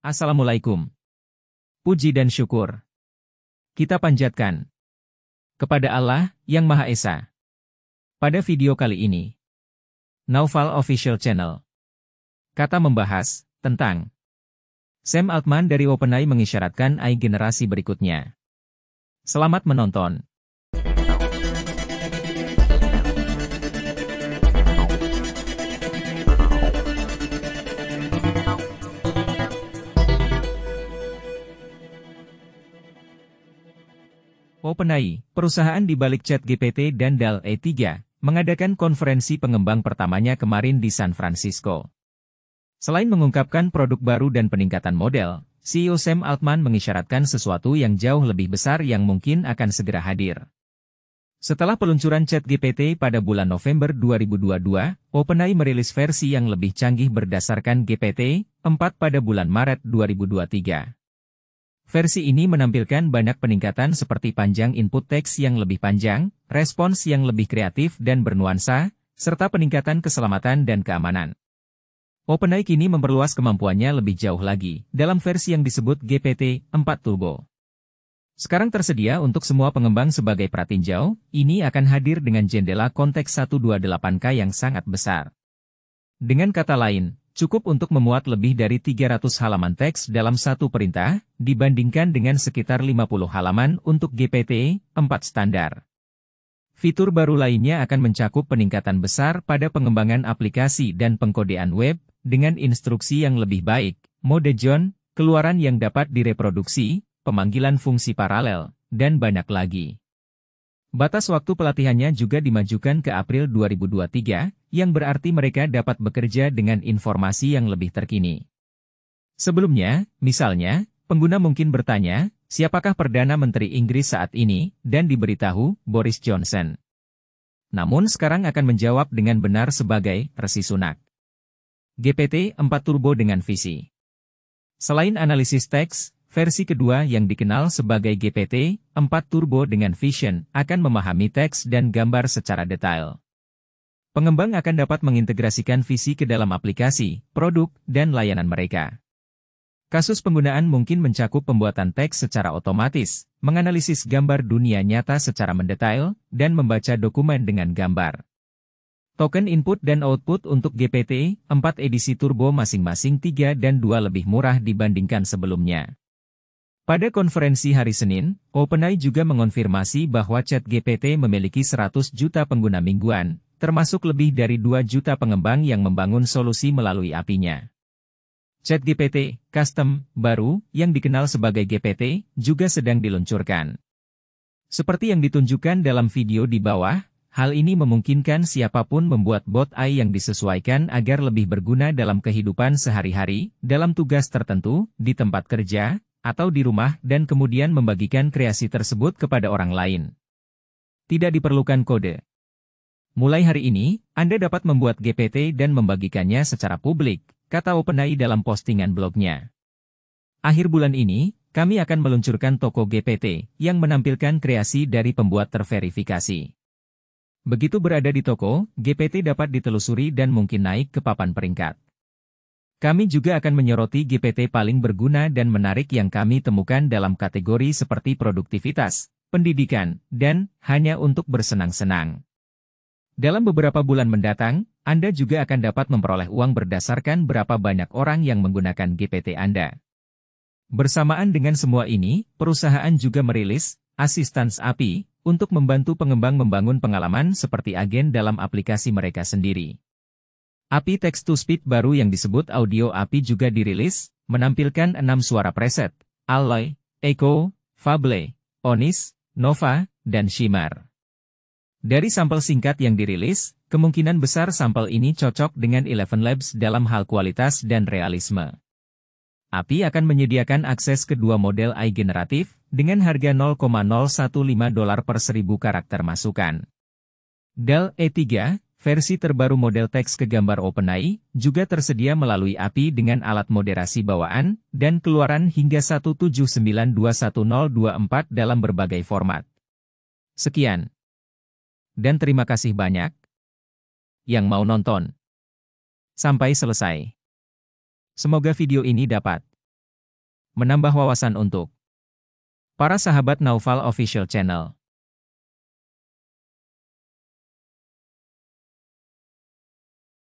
Assalamualaikum. Puji dan syukur. Kita panjatkan kepada Allah yang Maha Esa. Pada video kali ini, Naufal Official Channel. Kata membahas tentang Sam Altman dari OpenAI mengisyaratkan AI generasi berikutnya. Selamat menonton. OpenAI, perusahaan di balik Chat GPT dan DAL-E3, e mengadakan konferensi pengembang pertamanya kemarin di San Francisco. Selain mengungkapkan produk baru dan peningkatan model, CEO Sam Altman mengisyaratkan sesuatu yang jauh lebih besar yang mungkin akan segera hadir. Setelah peluncuran Chat GPT pada bulan November 2022, OpenAI merilis versi yang lebih canggih berdasarkan GPT-4 pada bulan Maret 2023. Versi ini menampilkan banyak peningkatan seperti panjang input teks yang lebih panjang, respons yang lebih kreatif dan bernuansa, serta peningkatan keselamatan dan keamanan. OpenAI kini memperluas kemampuannya lebih jauh lagi dalam versi yang disebut GPT-4 Turbo. Sekarang tersedia untuk semua pengembang sebagai pratinjau, ini akan hadir dengan jendela konteks 128K yang sangat besar. Dengan kata lain, cukup untuk memuat lebih dari 300 halaman teks dalam satu perintah, dibandingkan dengan sekitar 50 halaman untuk GPT-4 standar. Fitur baru lainnya akan mencakup peningkatan besar pada pengembangan aplikasi dan pengkodean web, dengan instruksi yang lebih baik, mode John, keluaran yang dapat direproduksi, pemanggilan fungsi paralel, dan banyak lagi. Batas waktu pelatihannya juga dimajukan ke April 2023, yang berarti mereka dapat bekerja dengan informasi yang lebih terkini. Sebelumnya, misalnya, pengguna mungkin bertanya, siapakah Perdana Menteri Inggris saat ini, dan diberitahu, Boris Johnson. Namun sekarang akan menjawab dengan benar sebagai Resi Sunak. GPT-4 Turbo dengan visi. Selain analisis teks, Versi kedua yang dikenal sebagai GPT-4 Turbo dengan Vision akan memahami teks dan gambar secara detail. Pengembang akan dapat mengintegrasikan visi ke dalam aplikasi, produk, dan layanan mereka. Kasus penggunaan mungkin mencakup pembuatan teks secara otomatis, menganalisis gambar dunia nyata secara mendetail, dan membaca dokumen dengan gambar. Token input dan output untuk GPT-4 edisi turbo masing-masing 3 dan 2 lebih murah dibandingkan sebelumnya. Pada konferensi hari Senin, OpenAI juga mengonfirmasi bahwa chat GPT memiliki 100 juta pengguna mingguan, termasuk lebih dari 2 juta pengembang yang membangun solusi melalui apinya. Chat GPT, Custom baru yang dikenal sebagai GPT juga sedang diluncurkan. Seperti yang ditunjukkan dalam video di bawah, hal ini memungkinkan siapapun membuat bot AI yang disesuaikan agar lebih berguna dalam kehidupan sehari-hari, dalam tugas tertentu, di tempat kerja, atau di rumah dan kemudian membagikan kreasi tersebut kepada orang lain. Tidak diperlukan kode. Mulai hari ini, Anda dapat membuat GPT dan membagikannya secara publik, kata OpenAI dalam postingan blognya. Akhir bulan ini, kami akan meluncurkan toko GPT yang menampilkan kreasi dari pembuat terverifikasi. Begitu berada di toko, GPT dapat ditelusuri dan mungkin naik ke papan peringkat. Kami juga akan menyoroti GPT paling berguna dan menarik yang kami temukan dalam kategori seperti produktivitas, pendidikan, dan hanya untuk bersenang-senang. Dalam beberapa bulan mendatang, Anda juga akan dapat memperoleh uang berdasarkan berapa banyak orang yang menggunakan GPT Anda. Bersamaan dengan semua ini, perusahaan juga merilis Assistance API untuk membantu pengembang membangun pengalaman seperti agen dalam aplikasi mereka sendiri. API text-to-speech baru yang disebut Audio API juga dirilis, menampilkan enam suara preset, Alloy, Echo, Fable, Onis, Nova, dan Shimar. Dari sampel singkat yang dirilis, kemungkinan besar sampel ini cocok dengan Eleven Labs dalam hal kualitas dan realisme. API akan menyediakan akses kedua model AI generatif, dengan harga 0,015 dolar per seribu karakter masukan. Dell E3, Versi terbaru model teks ke gambar OpenAI juga tersedia melalui API dengan alat moderasi bawaan dan keluaran hingga 17921024 dalam berbagai format. Sekian. Dan terima kasih banyak yang mau nonton. Sampai selesai. Semoga video ini dapat menambah wawasan untuk para sahabat Naufal Official Channel.